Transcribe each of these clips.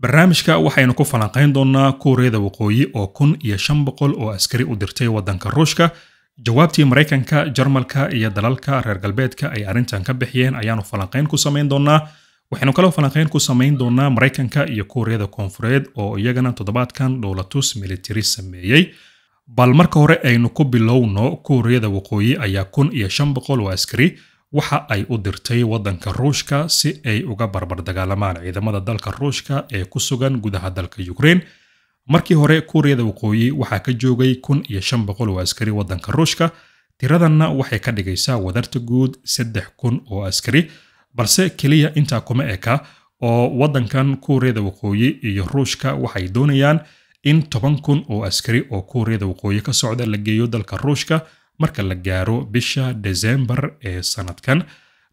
barnaamijka waxaynu ku falanqayn doonaa kuuriyada waqooyi oo kun iyo shan boqol oo askari u dirtay waddanka ruushka jawaabtii maraykanka jarmalka iyo dalalka reer galbeedka ay arrintan ka bixiyeen ayaanu falanqayn ku samayn doonnaa waxaynu kaloo falanqayn ku samayn doonaa maraykanka iyo kuuriyada koonfureed oo iyagana toddobaadkan dhowlatus militari sameeyey bal marka hore aynu ku bilowno kuuriyada waqooyi ayaa kun iyo shan boqol oo askari waxa ay u dirtay waddanka ruushka si ay uga barbar dagaalamaan ciidamada dalka ruushka ee ku sugan gudaha dalka ukrein markii hore kuuriyada waqooyi waxaa ka joogay kun iyo shan boqol oo askari waddanka ruushka tiradanna waxay ka dhigaysaa wadarta guud saddex kun oo askari balse keliya intaa kuma eka oo waddankan kuuriyada waqooyi iyo ruushka waxay doonayaan in toban kun oo askari oo kuuriyada waqooyi ka socda la geeyo dalka ruushka marka la gaaro bisha desembar ee sanadkan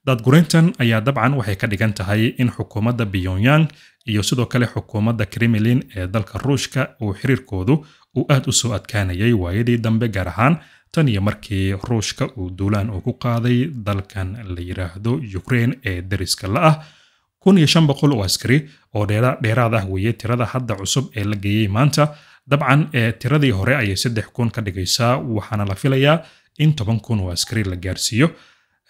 daadgureyntan ayaa dabcan waxay ka dhigan tahay in xukuumadda Pyongyang iyo sidoo kale xukuumadda Kremlin ee dalka Ruushka uu xiriirkoodu uu aad u soo adkaanayay waayadii dambe gaar ahaan tan iyo markii Ruushka uu duulaan ku qaaday dalkan la yiraahdo ukrein ee deriska la ah kun iyo shan boqol oo askari oo dheeraad ah weeyey tirada hadda cusub ee la geeyey maanta dabcan tiradii hore ayay saddex kun ka dhigaysaa waxaana la filayaa in toban kun oo askari la gaarsiiyo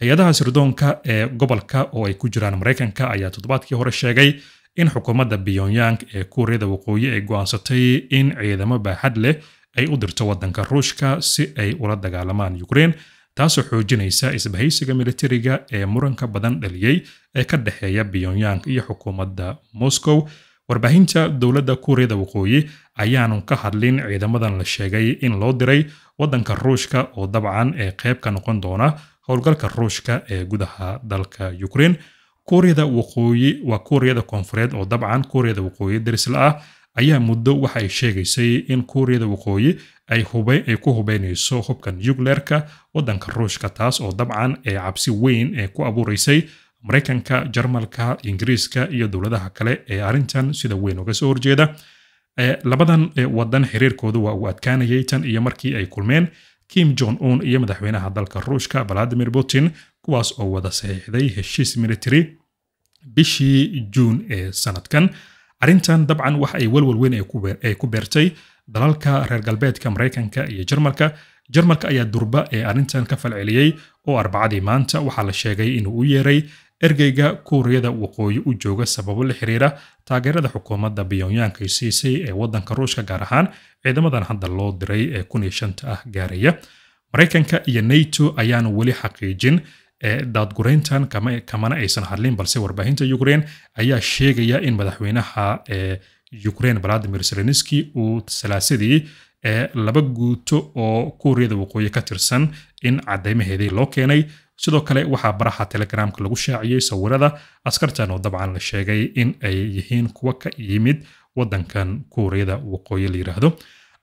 hay-adaha sirdoonka ee gobolka oo ay ku jiraan maraykanka ayaa toddobaadkii hore sheegay in xukuumadda biyongyang ee kuuriyada waqooyi ay go'aansatay in ciidamo baaxad leh ay u dirto waddanka ruushka si ay ula dagaalamaan ukrein taasoo xoojinaysa isbahaysiga militariga ee muranka badan dhaliyey ee ka dhexeeya biyongyang iyo xukuumadda moscow warbaahinta dowladda kuuriyada waqooyi ayaanu ka hadlin ciidamadan la sheegay in loo diray waddanka ruushka oo dabcan ee qayb ka noqon doona howlgalka ruushka ee gudaha dalka ukrein kuuriyada waqooyi waa kuuriyada koonfureed oo dabcan kuuriyada waqooyi derisl ah ayaa muddo waxa ay sheegaysay in kuuriyada waqooyi ay ku hubeynayso hubka nukleerka waddanka ruushka taas oo dabcan ee cabsi weyn ee ku abuuraysay maraykanka jarmalka ingiriiska iyo dowladaha kale ee arrintan sida weyn uga soo horjeeda labadan wadan xiriirkoodu waa uu adkaanayay tan iyo markii ay kulmeen kim jong un iyo madaxweynaha dalka ruushka valadimir putin kuwaas oo wada saxiixday heshiis military bishii juun ee sanadkan arrintan dabcan wax ay walwal weyn ay ku beertay dalalka reer galbeedka maraykanka iyo jarmalka jarmalka ayaa durba ee arrintan ka falceliyey oo arbacadii maanta waxaa la sheegay inuu u yeeray ergeyga kuuriyada waqooyi u jooga sababo la xiriira taageerada xukuumadda biyonyank ay siisay ee waddanka ruushka gaar ahaan ciidamadan hadda loo diray ee kun iyo shanta ah gaaraya maraykanka iyo nato ayaan weli xaqiijin daadgurayntan kamana aysan hadlin balse warbaahinta ukrein ayaa sheegaya in madaxweynaha ukrein valadimir zelenski uu salaasadii laba guuto oo kuuriyada waqooyi ka tirsan in cadeymaheedii loo keenay sidoo kale waxaa baraha telegramka lagu shaaciyey sawirada askartan oo dabcan la sheegay in ay yihiin kuwa ka yimid wadankan kuuriyada waqooyi la yidhaahdo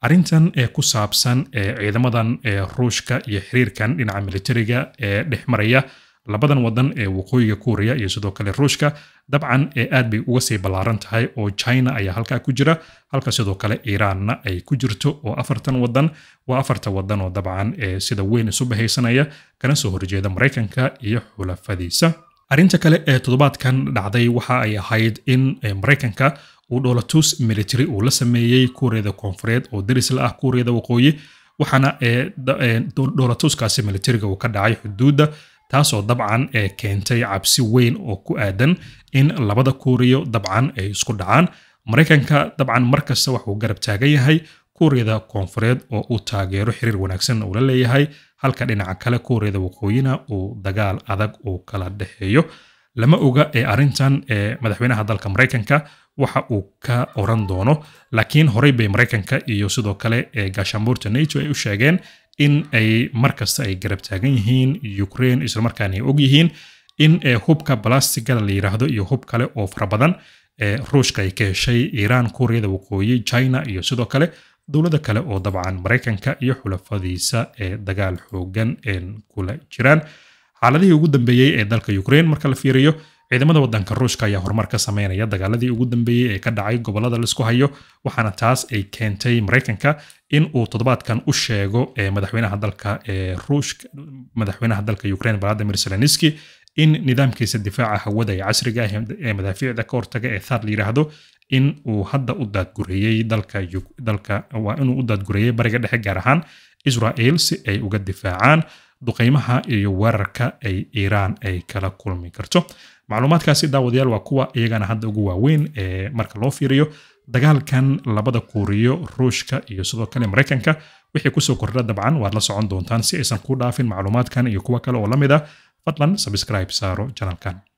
arrintan ee ku saabsan ee ciidamadan ee ruushka iyo xiriirkan dhinaca militariga ee dhex maraya labadan waddan ee waqooyiga kuuriya iyo sidoo kale ruushka dabcan ee aad bay uga sii ballaaran tahay oo china ayaa halkaa ku jira halka sidoo kale iiraanna ay ku jirto oo afartan wadan waa afarta wadan oo dabcan ee sida weyn isu bahaysanaya kana soo horjeeda maraykanka iyo xulafadiisa arrinta kale ee toddobaadkan dhacday waxa ay ahayd in maraykanka uu dholatus military uu la sameeyey kuuriyada koonfureed oo deris la ah kuuriyada waqooyi waxaana dholatuskaasi militariga uu ka dhacay xuduudda taasoo dabcan ee keentay cabsi weyn oo ku aadan in labada kuuriyo dabcan ay isku dhacaan maraykanka dabcan mar kasta waxuu garab taagan yahay kuuriyada koonfureed oo uu taageero xiriir wanaagsan uu leeyahay halka dhinaca kale kuuriyada waqooyina uu dagaal adag uu kala dhexeeyo lama oga ee arrintan ee madaxweynaha dalka maraykanka waxa uu ka oran doono laakiin horey bay maraykanka iyo sidoo kale ee gaashaanbuurta nato ay u sheegeen in ay markasta ay garab taagan yihiin ukrain islamarkaana ay og yihiin in eh, hubka balastigada la yiraahdo iyo hub kale oo fara badan ee eh, ruushka ay ka heshay iiraan kuuriyada waqooyi china iyo sidoo kale dowladda kale oo dabcan maraykanka iyo xulafadiisa ee eh, dagaal xooggan kula jiraan xaaladihii ugu dambeeyey ee dalka ukrein marka la fiiriyo ciidamada waddanka ruushka ayaa horumarka sameynaya dagaaladii ugu dambeeyey ee ka dhacay gobolada laisku hayo waxaana taas ay keentay maraykanka in uu toddobaadkan u sheego eh, madaxweynaha dalka eh, ruushka madaxweynaha dalka ukraine valadimir selaniski in nidaamkiisa difaaca hawada ee casriga ah ee madaafiicda ka hortaga ee thar la yidhaahdo in uu hadda u daadgureeyey dalka dalka waa inuu u daadgureeyey bariga dhexe gaar ahaan israel si ay uga difaacaan duqeymaha iyo weerarka ay iiraan ay kala kulmi karto macluumaadkaasi daawadayaal waa kuwa iyagana hadda ugu waaweyn ee marka loo fiiriyo dagaalkan labada kuuriyo ruushka iyo sidoo kale maraykanka wixii kusoo kordha dabcan waad la socon doontaan si aysan ku dhaafin macluumaadkan iyo kuwa kale oo la mid ah fadlan subscribe saaro janalkan